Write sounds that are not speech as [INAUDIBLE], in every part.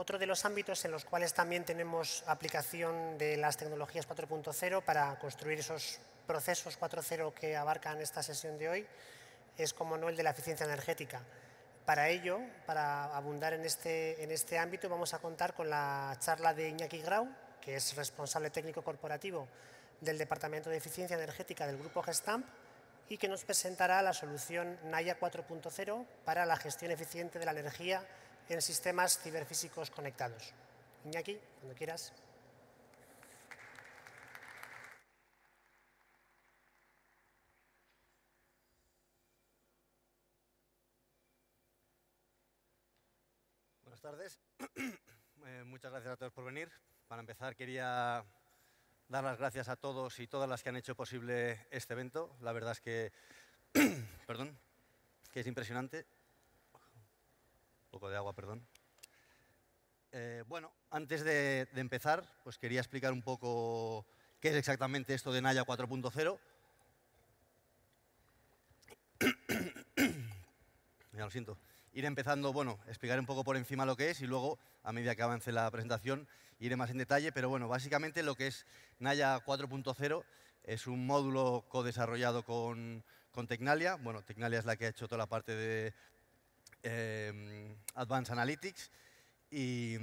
Otro de los ámbitos en los cuales también tenemos aplicación de las tecnologías 4.0 para construir esos procesos 4.0 que abarcan esta sesión de hoy es, como no, el de la eficiencia energética. Para ello, para abundar en este, en este ámbito, vamos a contar con la charla de Iñaki Grau, que es responsable técnico corporativo del Departamento de Eficiencia Energética del Grupo Gestamp y que nos presentará la solución Naya 4.0 para la gestión eficiente de la energía en sistemas ciberfísicos conectados. Iñaki, cuando quieras. Buenas tardes. [CLEARS THROAT] Eh, muchas gracias a todos por venir. Para empezar, quería dar las gracias a todos y todas las que han hecho posible este evento. La verdad es que, [CLEARS THROAT] perdón, que es impresionante poco de agua, perdón. Eh, bueno, antes de, empezar, pues quería explicar un poco qué es exactamente esto de Naya 4.0. [COUGHS] ya lo siento. Ir empezando, bueno, explicar un poco por encima lo que es y luego, a medida que avance la presentación, iré más en detalle. Pero bueno, básicamente lo que es Naya 4.0 es un módulo co con, con Tecnalia. Bueno, Tecnalia es la que ha hecho toda la parte de Em, Advanced Analytics. Y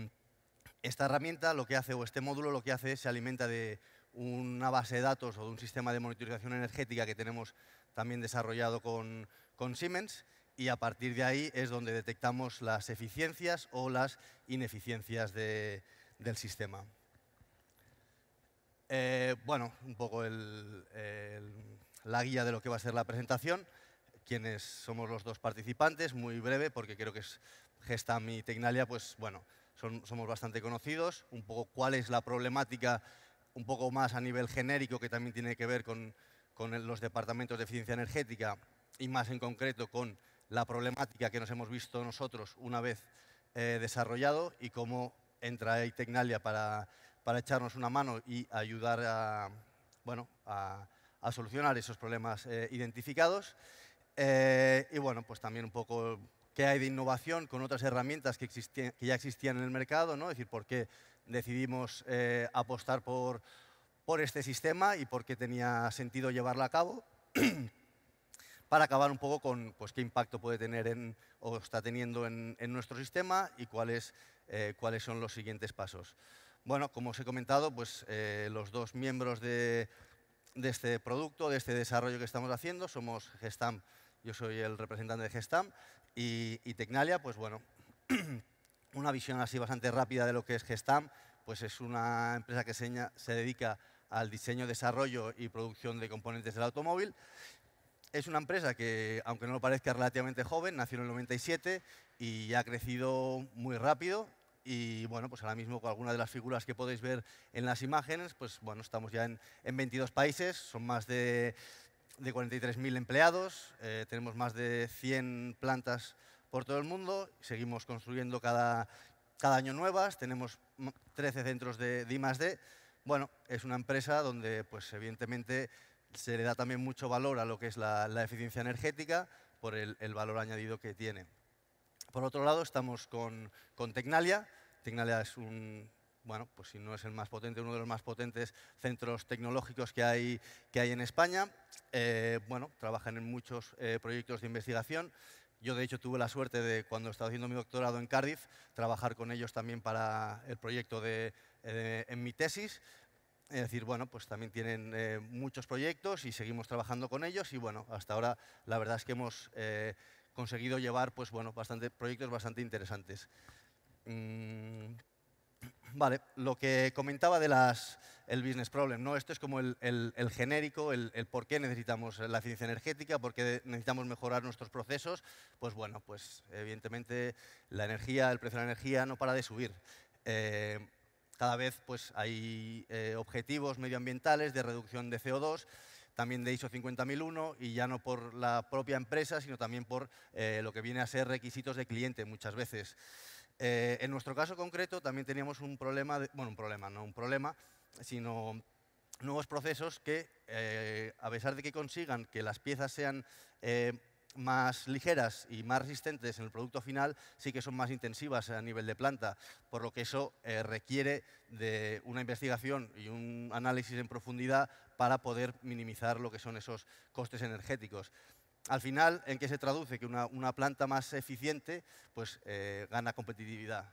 esta herramienta lo que hace, o este módulo lo que hace es se alimenta de una base de datos o de un sistema de monitorización energética que tenemos también desarrollado con, Siemens y a partir de ahí es donde detectamos las eficiencias o las ineficiencias del sistema. Eh, bueno, un poco la guía de lo que va a ser la presentación. Quienes somos los dos participantes, muy breve, porque creo que es Gestam y Tecnalia, pues bueno, somos bastante conocidos, un poco cuál es la problemática, un poco más a nivel genérico, que también tiene que ver con, los departamentos de eficiencia energética y más en concreto con la problemática que nos hemos visto nosotros una vez eh, desarrollado y cómo entra ahí Tecnalia para, echarnos una mano y ayudar a, solucionar esos problemas eh, identificados. Eh, y bueno, pues también un poco qué hay de innovación con otras herramientas que, existían, que ya existían en el mercado, ¿no? Es decir, por qué decidimos eh, apostar por, este sistema y por qué tenía sentido llevarlo a cabo. [CLEARS THROAT] para acabar un poco con pues, qué impacto puede tener o está teniendo en, nuestro sistema y cuáles, eh, cuáles son los siguientes pasos. Bueno, como os he comentado, pues, los dos miembros de, de, este producto, de este desarrollo que estamos haciendo, somos Gestamp yo soy el representante de Gestam y, Tecnalia, pues bueno, [CLEARS THROAT] una visión así bastante rápida de lo que es Gestam, pues es una empresa que se, se dedica al diseño, desarrollo y producción de componentes del automóvil. Es una empresa que, aunque no lo parezca, relativamente joven, nació en el 97 y ha crecido muy rápido. Y bueno, pues ahora mismo con algunas de las figuras que podéis ver en las imágenes, pues bueno, estamos ya en, en 22 países, son más de de 43.000 empleados, eh, tenemos más de 100 plantas por todo el mundo, seguimos construyendo cada, cada año nuevas, tenemos 13 centros de, de I+.D. Bueno, es una empresa donde pues, evidentemente se le da también mucho valor a lo que es la, eficiencia energética por el, el, valor añadido que tiene. Por otro lado, estamos con, con Tecnalia. Tecnalia es un, bueno, pues si no es el más potente, uno de los más potentes centros tecnológicos que hay, que hay en España. Eh, bueno, trabajan en muchos eh, proyectos de investigación. Yo, de hecho, tuve la suerte de, cuando estaba haciendo mi doctorado en Cardiff, trabajar con ellos también para el proyecto de, eh, en mi tesis. Es decir, bueno, pues también tienen muchos proyectos y seguimos trabajando con ellos y bueno, hasta ahora la verdad es que hemos conseguido llevar pues bueno, bastante, proyectos bastante interesantes. Mm, Vale, lo que comentaba de el business problem. ¿no? Esto es como el, genérico, el, por qué necesitamos la eficiencia energética, por qué necesitamos mejorar nuestros procesos. Pues bueno, pues evidentemente la energía, el precio de la energía no para de subir. Eh, cada vez pues, hay eh, objetivos medioambientales de reducción de CO2, también de ISO 50001 y ya no por la propia empresa, sino también por eh, lo que viene a ser requisitos de cliente muchas veces. Eh, en nuestro caso concreto también teníamos un problema, bueno, un problema, no un problema, sino nuevos procesos que, eh, a pesar de que consigan que las piezas sean eh, más ligeras y más resistentes en el producto final, sí que son más intensivas a nivel de planta, por lo que eso requiere de una investigación y un análisis en profundidad para poder minimizar lo que son esos costes energéticos al final, ¿en qué se traduce? Que una, planta más eficiente pues, eh, gana competitividad.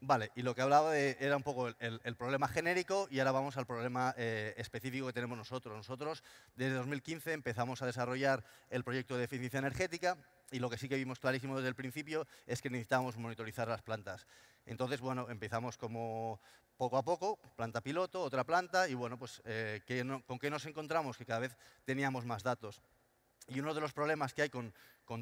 Vale, y lo que hablaba era un poco el, problema genérico y ahora vamos al problema eh, específico que tenemos nosotros. Nosotros desde 2015 empezamos a desarrollar el proyecto de eficiencia energética y lo que sí que vimos clarísimo desde el principio es que necesitábamos monitorizar las plantas. Entonces, bueno, empezamos como poco a poco, planta piloto, otra planta y bueno, pues eh, con qué nos encontramos que cada vez teníamos más datos. Y uno de los problemas que hay con,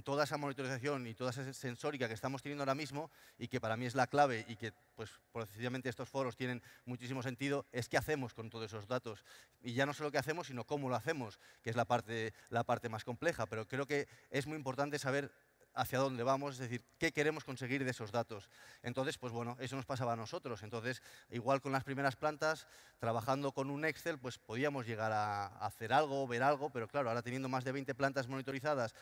toda esa monitorización y toda esa sensórica que estamos teniendo ahora mismo, y que para mí es la clave y que pues, precisamente estos foros tienen muchísimo sentido, es qué hacemos con todos esos datos. Y ya no solo qué hacemos, sino cómo lo hacemos, que es la parte, la parte más compleja. Pero creo que es muy importante saber hacia dónde vamos, es decir, qué queremos conseguir de esos datos. Entonces, pues bueno, eso nos pasaba a nosotros. Entonces, igual con las primeras plantas, trabajando con un Excel, pues podíamos llegar a hacer algo, ver algo, pero claro, ahora teniendo más de 20 plantas monitorizadas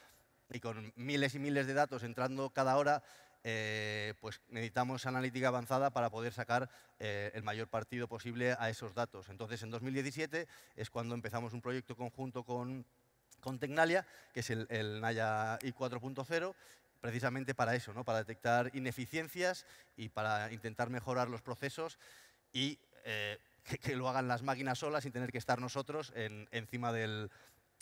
y con miles y miles de datos entrando cada hora, eh, pues necesitamos analítica avanzada para poder sacar eh, el mayor partido posible a esos datos. Entonces, en 2017 es cuando empezamos un proyecto conjunto con con Tecnalia, que es el, Naya i4.0, precisamente para eso, ¿no? para detectar ineficiencias y para intentar mejorar los procesos y eh, [LAUGHS] que, lo hagan las máquinas solas sin tener que estar nosotros encima del,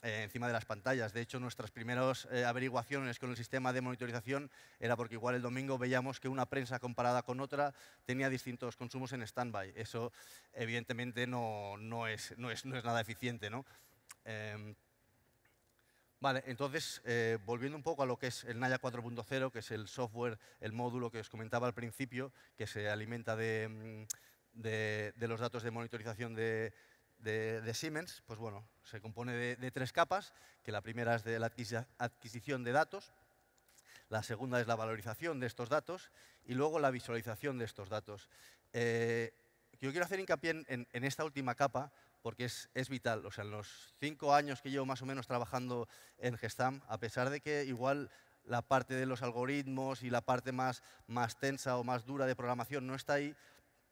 eh, encima de las pantallas. De hecho, nuestras primeras eh, averiguaciones con el sistema de monitorización era porque igual el domingo veíamos que una prensa comparada con otra tenía distintos consumos en stand-by. Eso, evidentemente, no, no, es, no, es, no, es, nada eficiente. Em, Vale, entonces, eh, volviendo un poco a lo que es el Naya 4.0, que es el software, el módulo que os comentaba al principio, que se alimenta de, mm, los datos de monitorización de, Siemens, pues bueno, se compone de, tres capas, que la primera es de la adquisición de datos, la segunda es la valorización de estos datos y luego la visualización de estos datos. Eh, yo quiero hacer hincapié en esta última capa porque es, es, vital. O sea, en los cinco años que llevo más o menos trabajando en Gestam, a pesar de que igual la parte de los algoritmos y la parte más, más tensa o más dura de programación no está ahí,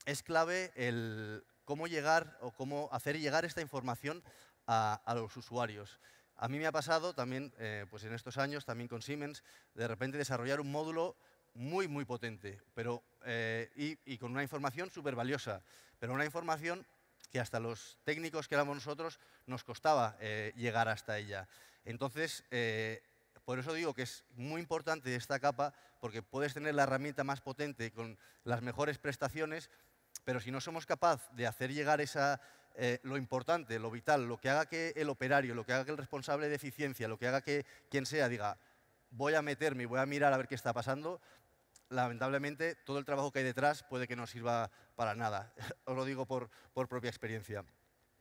es clave el cómo llegar o cómo hacer llegar esta información a, a los usuarios. A mí me ha pasado también, eh, pues en estos años, también con Siemens, de repente desarrollar un módulo muy, muy potente pero, eh, y, y con una información súper valiosa, pero una información que hasta los técnicos que éramos nosotros nos costaba eh, llegar hasta ella. Entonces, eh, por eso digo que es muy importante esta capa, porque puedes tener la herramienta más potente con las mejores prestaciones, pero si no somos capaces de hacer llegar esa, eh, lo importante, lo vital, lo que haga que el operario, lo que haga que el responsable de eficiencia, lo que haga que quien sea diga, voy a meterme y voy a mirar a ver qué está pasando, lamentablemente todo el trabajo que hay detrás puede que no sirva para nada. [LAUGHS] Os lo digo por, por propia experiencia.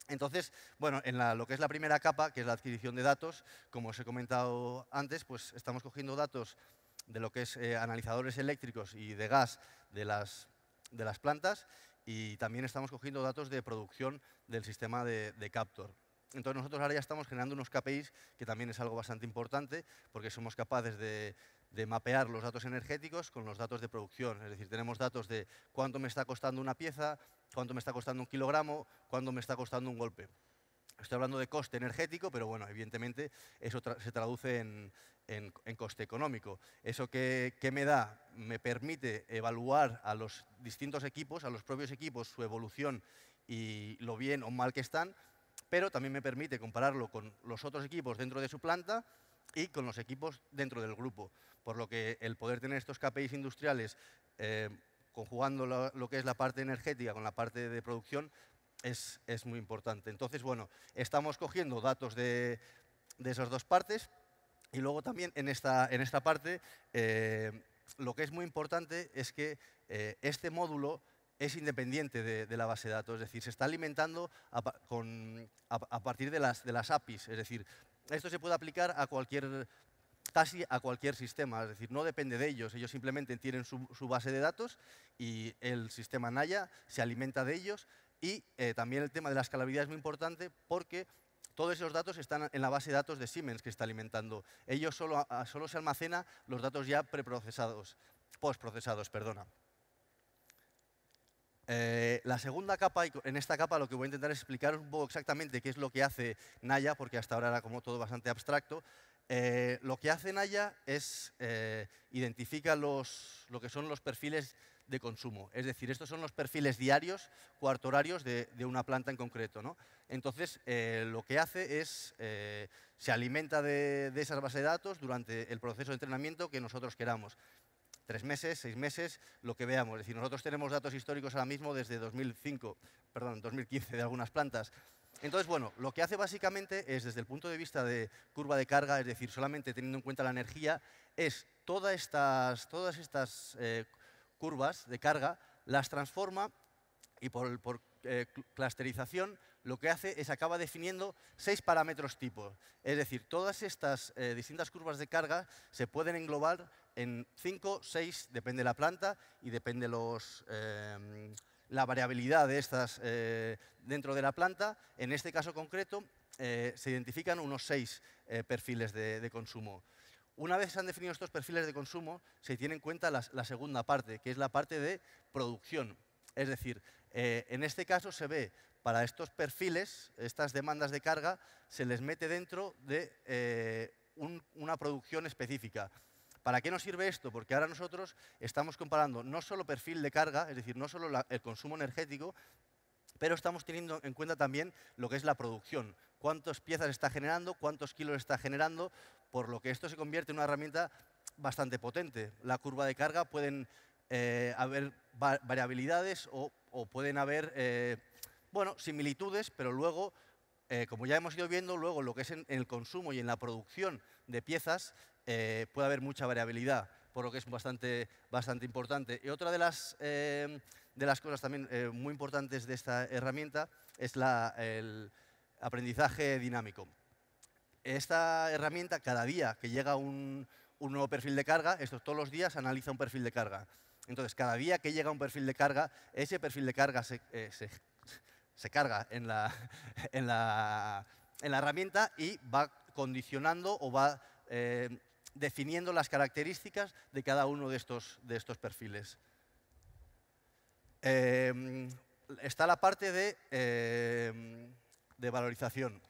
Entonces, bueno, en lo que es la primera capa, que es la adquisición de datos, como os he comentado antes, pues estamos cogiendo datos de lo que es eh, analizadores eléctricos y de gas de las, de las plantas y también estamos cogiendo datos de producción del sistema de, de Captor. Entonces nosotros ahora ya estamos generando unos KPIs que también es algo bastante importante porque somos capaces de, de mapear los datos energéticos con los datos de producción. Es decir, tenemos datos de cuánto me está costando una pieza, cuánto me está costando un kilogramo, cuánto me está costando un golpe. Estoy hablando de coste energético, pero bueno, evidentemente eso se traduce en, coste económico. ¿Eso que, que, me da? Me permite evaluar a los distintos equipos, a los propios equipos, su evolución y lo bien o mal que están, pero también me permite compararlo con los otros equipos dentro de su planta y con los equipos dentro del grupo. Por lo que el poder tener estos KPIs industriales, eh, conjugando lo, que es la parte energética con la parte de producción, es, muy importante. Entonces, bueno, estamos cogiendo datos de, esas dos partes y luego también en esta, en esta parte eh, lo que es muy importante es que eh, este módulo es independiente de, la base de datos, es decir, se está alimentando a, con, partir de las, de las APIs, es decir, esto se puede aplicar a cualquier, casi a cualquier sistema, es decir, no depende de ellos, ellos simplemente tienen su, base de datos y el sistema Naya se alimenta de ellos y eh, también el tema de la escalabilidad es muy importante porque todos esos datos están en la base de datos de Siemens que está alimentando. Ellos solo, ah, solo se almacena los datos ya preprocesados, postprocesados, perdona. Eh, la segunda capa, en esta capa lo que voy a intentar es explicar un poco exactamente qué es lo que hace Naya, porque hasta ahora era como todo bastante abstracto. Eh, lo que hace Naya es eh, identifica los, lo que son los perfiles de consumo. Es decir, estos son los perfiles diarios, cuarto de, de una planta en concreto. ¿no? Entonces, eh, lo que hace es, se alimenta de, de esas bases de datos durante el proceso de entrenamiento que nosotros queramos tres meses, seis meses, lo que veamos. Es decir, nosotros tenemos datos históricos ahora mismo desde 2005, perdón, 2015 de algunas plantas. Entonces, bueno, lo que hace básicamente es, desde el punto de vista de curva de carga, es decir, solamente teniendo en cuenta la energía, es todas estas, todas estas eh, curvas de carga, las transforma y por, por eh, clusterización lo que hace es acaba definiendo seis parámetros tipo. Es decir, todas estas eh, distintas curvas de carga se pueden englobar en 5, 6, depende la planta y depende em, la variabilidad de estas eh, dentro de la planta. En este caso concreto eh, se identifican unos 6 eh, perfiles de, consumo. Una vez se han definido estos perfiles de consumo, se tiene en cuenta la, segunda parte, que es la parte de producción. Es decir, en este caso se ve para estos perfiles, estas demandas de carga, se les mete dentro de una producción específica. ¿Para qué nos sirve esto? Porque ahora nosotros estamos comparando no solo perfil de carga, es decir, no solo el consumo energético, pero estamos teniendo en cuenta también lo que es la producción. Cuántas piezas está generando, cuántos kilos está generando, por lo que esto se convierte en una herramienta bastante potente. La curva de carga pueden eh, haber variabilidades o, pueden haber eh, bueno, similitudes, pero luego, eh, como ya hemos ido viendo, luego lo que es en el consumo y en la producción de piezas eh, puede haber mucha variabilidad, por lo que es bastante, bastante importante. Y otra de las, eh, de las cosas también eh, muy importantes de esta herramienta es el aprendizaje dinámico. Esta herramienta, cada día que llega un, nuevo perfil de carga, esto todos los días analiza un perfil de carga. Entonces, cada día que llega un perfil de carga, ese perfil de carga se, carga en la, en, la, en la herramienta y va condicionando o va definiendo las características de cada uno de estos, perfiles. Em, está la parte de, em, valorización.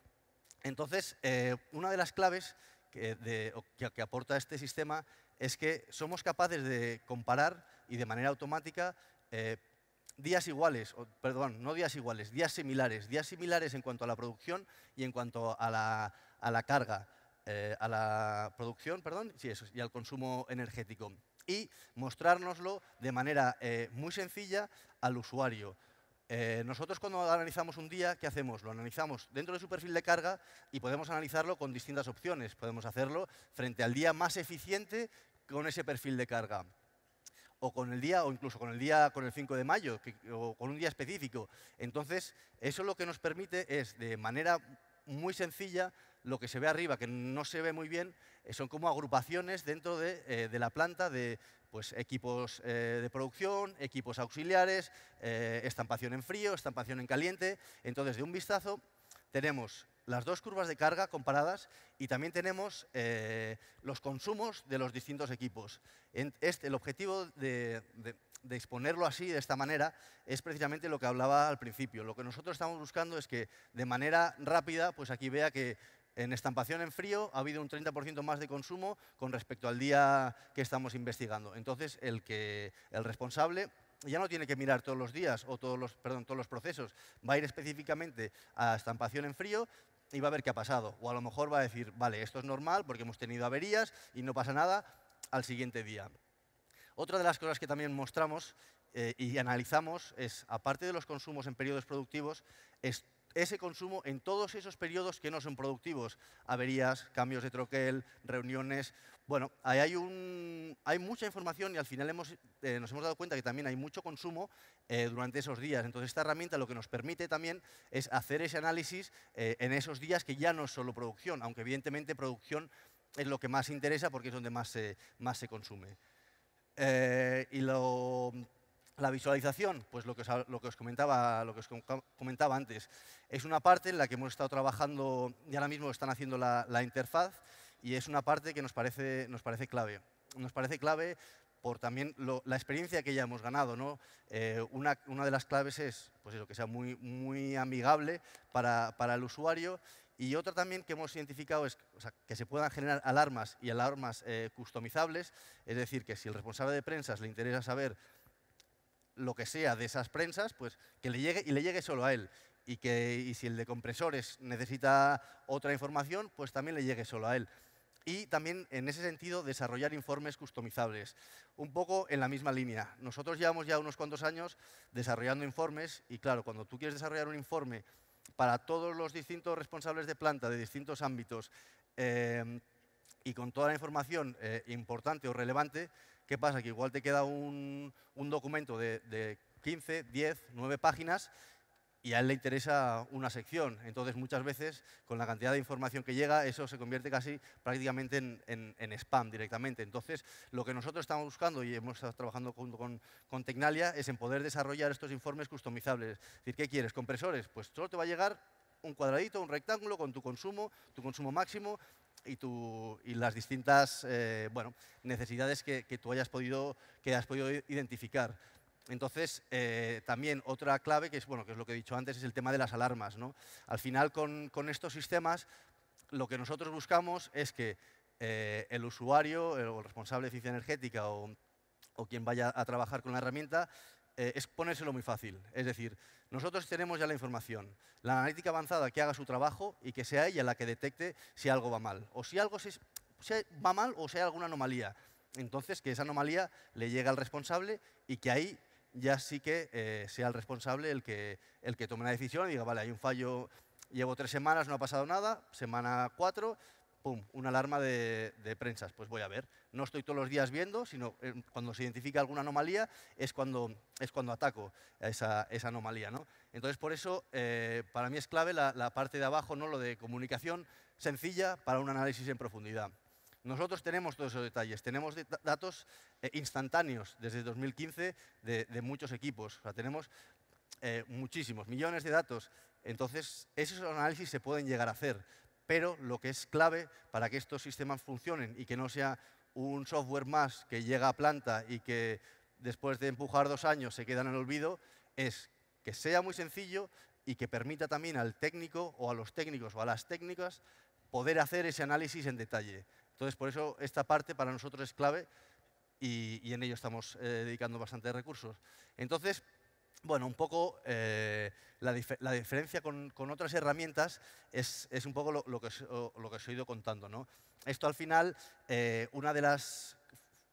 Entonces, eh, una de las claves que, aporta este sistema es que somos capaces de comparar y de manera automática eh, días iguales, perdón, no días iguales, días similares, días similares en cuanto a la producción y en cuanto a la carga. Eh, a la producción perdón, y al consumo energético. Y mostrárnoslo de manera eh, muy sencilla al usuario. Eh, nosotros cuando analizamos un día, ¿qué hacemos? Lo analizamos dentro de su perfil de carga y podemos analizarlo con distintas opciones. Podemos hacerlo frente al día más eficiente con ese perfil de carga o con el día, o incluso con el día, con el 5 de mayo, o con un día específico. Entonces, eso lo que nos permite es, de manera muy sencilla, lo que se ve arriba, que no se ve muy bien, eh, son como agrupaciones dentro eh, de, la planta de pues, equipos eh, de producción, equipos auxiliares, estampación en frío, estampación en caliente. Entonces, de un vistazo, tenemos las dos curvas de carga comparadas y también tenemos los consumos de los distintos equipos. este, el objetivo de, de exponerlo así, de esta manera, es precisamente lo que hablaba al principio. Lo que nosotros estamos buscando es que de manera rápida, pues aquí vea que en estampación en frío ha habido un 30% más de consumo con respecto al día que estamos investigando. Entonces, el, que, el responsable ya no tiene que mirar todos los días o todos los, perdón, todos los procesos, va a ir específicamente a estampación en frío y va a ver qué ha pasado. O a lo mejor va a decir, vale, esto es normal porque hemos tenido averías y no pasa nada al siguiente día. Otra de las cosas que también mostramos eh, y analizamos es, aparte de los consumos en periodos productivos, ese consumo en todos esos periodos que no son productivos. Averías, cambios de troquel, reuniones. Bueno, hay, un, hay mucha información y al final hemos, eh, nos hemos dado cuenta que también hay mucho consumo eh, durante esos días. Entonces, esta herramienta lo que nos permite también es hacer ese análisis en esos días que ya no es solo producción, aunque evidentemente producción es lo que más interesa porque es donde más más se consume. y lo la visualización, pues lo que, os, comentaba, lo que os comentaba antes, es una parte en la que hemos estado trabajando y ahora mismo están haciendo la, interfaz y es una parte que nos parece, nos parece clave. Nos parece clave por también la experiencia que ya hemos ganado. ¿no? Eh, una, una, de las claves es pues eso, que sea muy, muy amigable para, el usuario y otra también que hemos identificado es que se puedan generar alarmas y alarmas eh, customizables, es decir, que si el responsable de prensa le interesa saber lo que sea de esas prensas, pues que le llegue y le llegue solo a él. Y, que, y si el de compresores necesita otra información, pues también le llegue solo a él. Y también, en ese sentido, desarrollar informes customizables. Un poco en la misma línea. Nosotros llevamos ya unos cuantos años desarrollando informes y, claro, cuando tú quieres desarrollar un informe para todos los distintos responsables de planta de distintos ámbitos, eh, y con toda la información eh, importante o relevante, ¿qué pasa? Que igual te queda un, documento de, 15, 10, 9 páginas y a él le interesa una sección. Entonces, muchas veces, con la cantidad de información que llega, eso se convierte casi prácticamente en, spam directamente. Entonces, lo que nosotros estamos buscando y hemos estado trabajando junto con, Tecnalia es en poder desarrollar estos informes customizables. Es decir, ¿qué quieres? ¿Compresores? Pues solo te va a llegar un cuadradito, un rectángulo con tu consumo, tu consumo máximo, y, las distintas eh, necesidades que, tú hayas podido, que has podido identificar. Entonces, eh, también otra clave, que es, bueno, que es lo que he dicho antes, es el tema de las alarmas. Al final, con, estos sistemas, lo que nosotros buscamos es que eh, el usuario el responsable de eficiencia energética o, o, quien vaya a trabajar con la herramienta eh, es ponérselo muy fácil. Es decir, nosotros tenemos ya la información. La analítica avanzada que haga su trabajo y que sea ella la que detecte si algo va mal. O si algo va mal o si hay alguna anomalía. Entonces, que esa anomalía le llegue al responsable y que ahí ya sí que eh, sea el responsable el que, el que tome la decisión y diga, vale, hay un fallo, llevo tres semanas, no ha pasado nada, semana cuatro, pum, una alarma de, prensas, pues voy a ver. No estoy todos los días viendo, sino eh, cuando se identifica alguna anomalía es cuando, es cuando ataco esa, esa anomalía. ¿no? Entonces, por eso, eh, para mí es clave la, parte de abajo, ¿no? lo de comunicación sencilla para un análisis en profundidad. Nosotros tenemos todos esos detalles, tenemos datos eh, instantáneos desde 2015 de, muchos equipos, tenemos muchísimos, millones de datos entonces, esos análisis se pueden llegar a hacer, pero lo que es clave para que estos sistemas funcionen y que no sea un software más que llega a planta y que después de empujar dos años se quedan en el olvido, es que sea muy sencillo y que permita también al técnico o a los técnicos o a las técnicas poder hacer ese análisis en detalle. Entonces, por eso esta parte para nosotros es clave y, en ello estamos eh, dedicando bastantes recursos. Entonces, bueno, un poco eh, la, diferencia con, otras herramientas es, un poco lo, que os, he ido contando. Esto al final, eh, una de las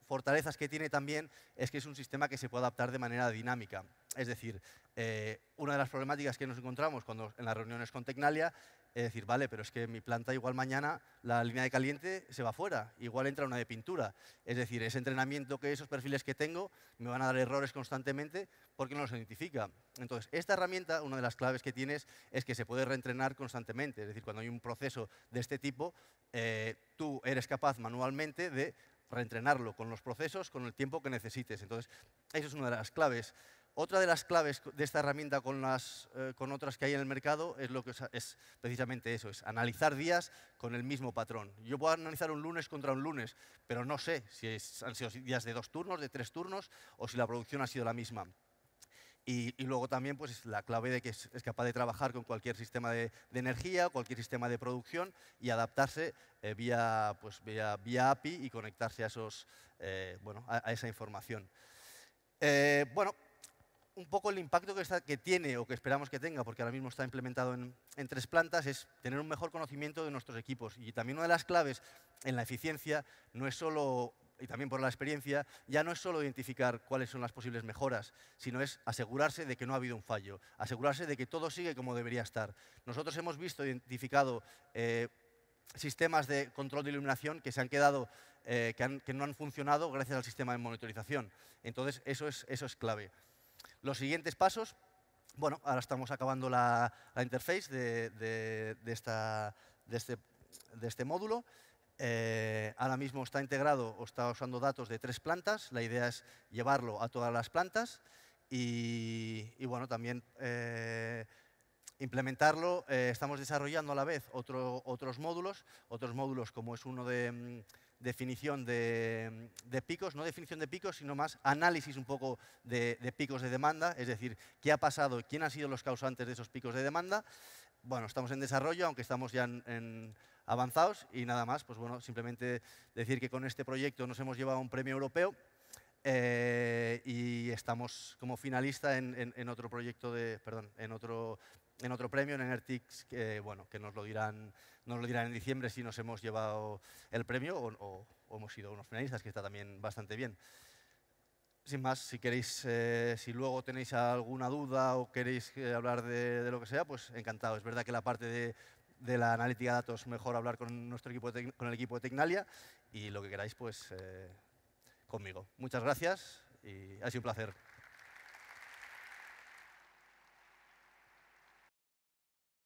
fortalezas que tiene también es que es un sistema que se puede adaptar de manera dinámica. Es decir, eh, una de las problemáticas que nos encontramos cuando, en las reuniones con Tecnalia es decir, vale, pero es que mi planta igual mañana la línea de caliente se va fuera, igual entra una de pintura. Es decir, ese entrenamiento que esos perfiles que tengo me van a dar errores constantemente porque no los identifica. Entonces, esta herramienta, una de las claves que tienes es que se puede reentrenar constantemente. Es decir, cuando hay un proceso de este tipo, eh, tú eres capaz manualmente de reentrenarlo con los procesos, con el tiempo que necesites. Entonces, esa es una de las claves. Otra de las claves de esta herramienta con, las, eh, con otras que hay en el mercado es, lo que es precisamente eso, es analizar días con el mismo patrón. Yo puedo analizar un lunes contra un lunes, pero no sé si han sido días de dos turnos, de tres turnos o si la producción ha sido la misma. Y, luego también pues, la clave de que es, capaz de trabajar con cualquier sistema de, energía, cualquier sistema de producción y adaptarse eh, pues, vía, vía, API y conectarse a, esos, eh, bueno, esa información. bueno, un poco el impacto que, tiene o que esperamos que tenga, porque ahora mismo está implementado en, tres plantas, es tener un mejor conocimiento de nuestros equipos. Y también una de las claves en la eficiencia no es solo, y también por la experiencia, ya no es solo identificar cuáles son las posibles mejoras, sino es asegurarse de que no ha habido un fallo, asegurarse de que todo sigue como debería estar. Nosotros hemos visto, identificado eh, sistemas de control de iluminación que se han quedado eh, que, no han funcionado gracias al sistema de monitorización. Entonces, eso es, eso es clave. Los siguientes pasos, bueno, ahora estamos acabando la, interface este, de, este, módulo. Eh, ahora mismo está integrado o está usando datos de tres plantas. La idea es llevarlo a todas las plantas y, bueno, también eh, implementarlo. Eh, estamos desarrollando a la vez otros módulos, otros módulos como es uno de... Mm, definición de, picos, no definición de picos, sino más análisis un poco de, picos de demanda, es decir, qué ha pasado, quién han sido los causantes de esos picos de demanda. Bueno, estamos en desarrollo, aunque estamos ya avanzados y nada más, pues bueno, simplemente decir que con este proyecto nos hemos llevado un premio europeo eh, y estamos como finalista en, en otro proyecto de, perdón, en otro en otro premio, en Enertix, que, bueno, que nos, lo dirán, nos lo dirán en diciembre si nos hemos llevado el premio o, hemos sido unos finalistas, que está también bastante bien. Sin más, si queréis, eh, si luego tenéis alguna duda o queréis eh, hablar de, lo que sea, pues encantado. Es verdad que la parte de, la analítica de datos mejor hablar con, nuestro equipo con el equipo de Tecnalia y lo que queráis, pues eh, conmigo. Muchas gracias y ha sido un placer.